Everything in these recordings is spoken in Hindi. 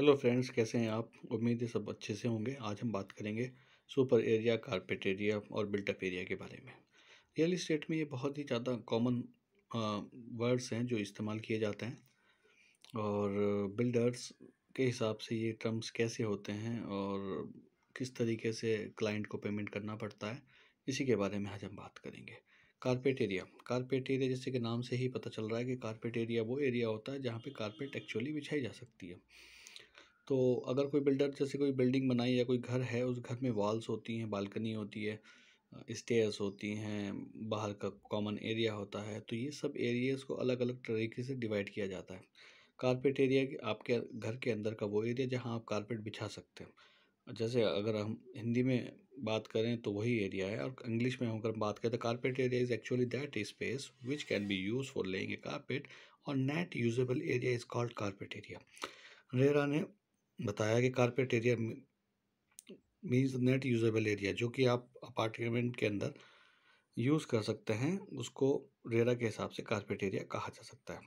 हेलो फ्रेंड्स कैसे हैं आप उम्मीद है सब अच्छे से होंगे आज हम बात करेंगे सुपर एरिया कारपेट एरिया और बिल्टअप एरिया के बारे में रियल इस्टेट में ये बहुत ही ज़्यादा कॉमन वर्ड्स हैं जो इस्तेमाल किए जाते हैं और बिल्डर्स के हिसाब से ये टर्म्स कैसे होते हैं और किस तरीके से क्लाइंट को पेमेंट करना पड़ता है इसी के बारे में आज हम बात करेंगे कारपेट एरिया कारपेट एरिया जैसे कि नाम से ही पता चल रहा है कि कारपेट एरिया वो एरिया होता है जहाँ पे कारपेट एक्चुअली बिछाई जा सकती है तो अगर कोई बिल्डर जैसे कोई बिल्डिंग बनाई या कोई घर है उस घर में वॉल्स होती हैं बालकनी होती है स्टेयर्स होती हैं बाहर का कॉमन एरिया होता है तो ये सब एरियाज़ को अलग अलग तरीके से डिवाइड किया जाता है कारपेट एरिया के आपके घर के अंदर का वो एरिया जहाँ आप कारपेट बिछा सकते हैं जैसे अगर हम हिंदी में बात करें तो वही एरिया है और इंग्लिश में हम बात करें तो carpet area is actually that space which can be use for laying a carpet और net usable area is called carpet area RERA ने बताया कि carpet area means net usable area जो कि आप अपार्टमेंट के अंदर यूज़ कर सकते हैं उसको रेरा के हिसाब से कारपेट एरिया कहा जा सकता है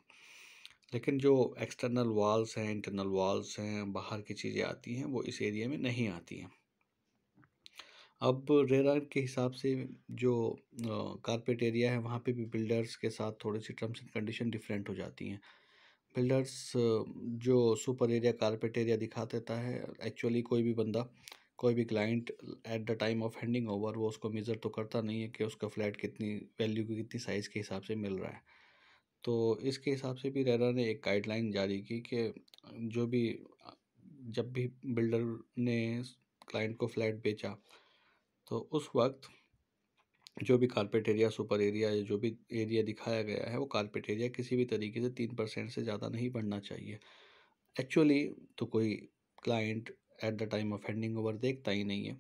लेकिन जो एक्सटर्नल वॉल्स हैं इंटरनल वॉल्स हैं बाहर की चीज़ें आती हैं वो इस एरिया में नहीं आती हैं अब रेरा के हिसाब से जो कारपेट एरिया है वहाँ पे भी बिल्डर्स के साथ थोड़ी सी टर्म्स एंड कंडीशन डिफरेंट हो जाती हैं बिल्डर्स जो सुपर एरिया कारपेट एरिया दिखा देता है एक्चुअली कोई भी बंदा कोई भी client at the time of handing over वो उसको मेज़र तो करता नहीं है कि उसका फ्लैट कितनी वैल्यू की कितनी साइज़ के हिसाब से मिल रहा है तो इसके हिसाब से भी रेरा ने एक गाइडलाइन जारी की कि जो भी जब भी बिल्डर ने क्लाइंट को फ्लैट बेचा तो उस वक्त जो भी कारपेट एरिया सुपर एरिया या जो भी एरिया दिखाया गया है वो कारपेट एरिया किसी भी तरीके से तीन परसेंट से ज़्यादा नहीं बढ़ना चाहिए एक्चुअली तो कोई client at the time of handing over देखता ही नहीं है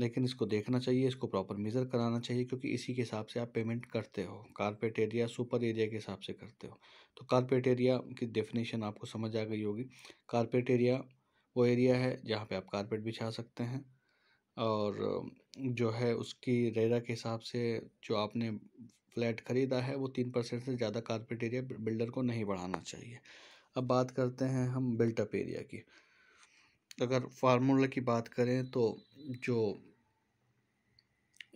लेकिन इसको देखना चाहिए इसको प्रॉपर मेज़र कराना चाहिए क्योंकि इसी के हिसाब से आप पेमेंट करते हो कारपेट एरिया सुपर एरिया के हिसाब से करते हो तो कारपेट एरिया की डेफिनेशन आपको समझ आ गई होगी कारपेट एरिया वो एरिया है जहाँ पे आप कारपेट बिछा सकते हैं और जो है उसकी रेरा के हिसाब से जो आपने फ्लैट ख़रीदा है वो तीन परसेंट से ज़्यादा कारपेट एरिया बिल्डर को नहीं बढ़ाना चाहिए अब बात करते हैं हम बिल्टअप एरिया की अगर फार्मूला की बात करें तो जो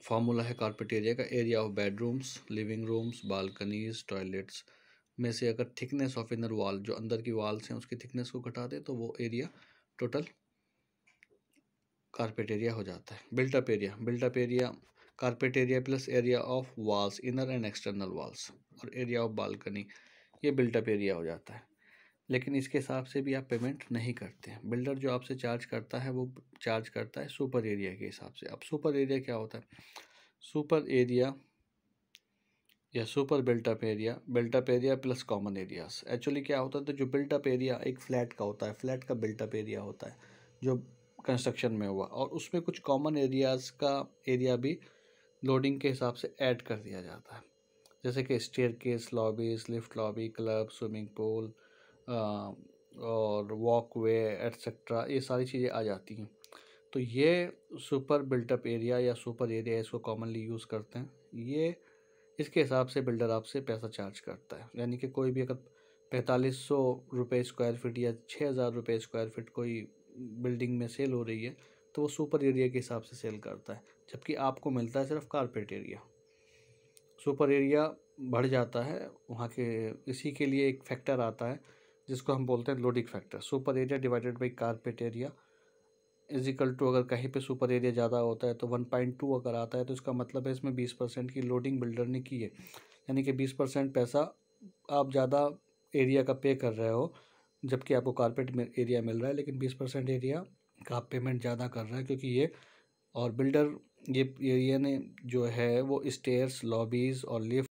फार्मूला है कारपेट एरिया का area of bedrooms living rooms balconies toilets में से अगर थिकनेस ऑफ इनर वॉल जो अंदर की वॉल्स हैं उसकी थिकनेस को घटा दें तो वो एरिया टोटल कारपेट एरिया हो जाता है built up area built up area carpet area plus area of walls inner and external walls और एरिया ऑफ बालकनी ये बिल्टअप एरिया हो जाता है लेकिन इसके हिसाब से भी आप पेमेंट नहीं करते हैं बिल्डर जो आपसे चार्ज करता है वो चार्ज करता है सुपर एरिया के हिसाब से अब सुपर एरिया क्या होता है सुपर एरिया या super built up area built up area plus common areas actually क्या होता है तो जो बिल्टअप एरिया एक फ्लैट का होता है फ्लैट का बिल्टअप एरिया होता है जो कंस्ट्रक्शन में हुआ और उसमें कुछ कॉमन एरियाज़ का एरिया भी लोडिंग के हिसाब से ऐड कर दिया जाता है जैसे कि staircase lobbies lift lobby club swimming pool और वॉक वे एट्सट्रा ये सारी चीज़ें आ जाती हैं तो ये सुपर बिल्टअप एरिया या सुपर एरिया इसको कॉमनली यूज़ करते हैं ये इसके हिसाब से बिल्डर आपसे पैसा चार्ज करता है यानी कि कोई भी अगर पैंतालीस सौ रुपये स्क्वायर फीट या छः हज़ार रुपये स्क्वायर फीट कोई बिल्डिंग में सेल हो रही है तो वो सुपर एरिया के हिसाब से सेल करता है जबकि आपको मिलता है सिर्फ कारपेट एरिया सुपर एरिया बढ़ जाता है वहाँ के इसी के लिए एक फैक्टर आता है जिसको हम बोलते हैं loading factor super area divided by carpet area equal to अगर कहीं पे सुपर एरिया ज़्यादा होता है तो वन पॉइंट टू अगर आता है तो इसका मतलब है इसमें बीस परसेंट की लोडिंग बिल्डर ने की है यानी कि बीस परसेंट पैसा आप ज़्यादा एरिया का पे कर रहे हो जबकि आपको कारपेट एरिया मिल रहा है लेकिन बीस परसेंट एरिया का पेमेंट ज़्यादा कर रहा है क्योंकि ये और बिल्डर ये एरिया ने जो है वो स्टेयर्स लॉबीज़ और लिफ्ट